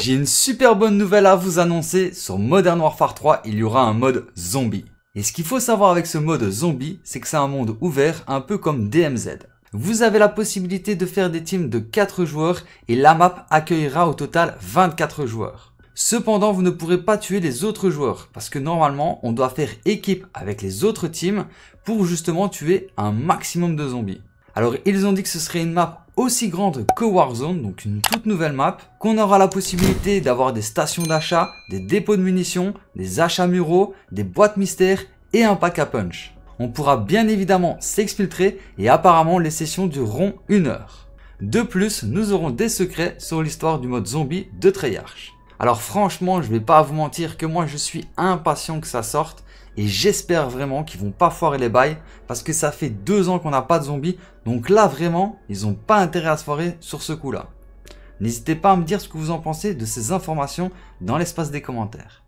J'ai une super bonne nouvelle à vous annoncer, sur Modern Warfare 3, il y aura un mode zombie. Et ce qu'il faut savoir avec ce mode zombie, c'est que c'est un monde ouvert, un peu comme DMZ. Vous avez la possibilité de faire des teams de 4 joueurs et la map accueillera au total 24 joueurs. Cependant, vous ne pourrez pas tuer les autres joueurs parce que normalement, on doit faire équipe avec les autres teams pour justement tuer un maximum de zombies. Alors, ils ont dit que ce serait une map aussi grande que Warzone, donc une toute nouvelle map, qu'on aura la possibilité d'avoir des stations d'achat, des dépôts de munitions, des achats muraux, des boîtes mystères et un pack à punch. On pourra bien évidemment s'exfiltrer et apparemment les sessions dureront une heure. De plus, nous aurons des secrets sur l'histoire du mode zombie de Treyarch. Alors franchement, je vais pas vous mentir que moi je suis impatient que ça sorte et j'espère vraiment qu'ils vont pas foirer les bails parce que ça fait deux ans qu'on n'a pas de zombies donc là vraiment ils ont pas intérêt à se foirer sur ce coup là. N'hésitez pas à me dire ce que vous en pensez de ces informations dans l'espace des commentaires.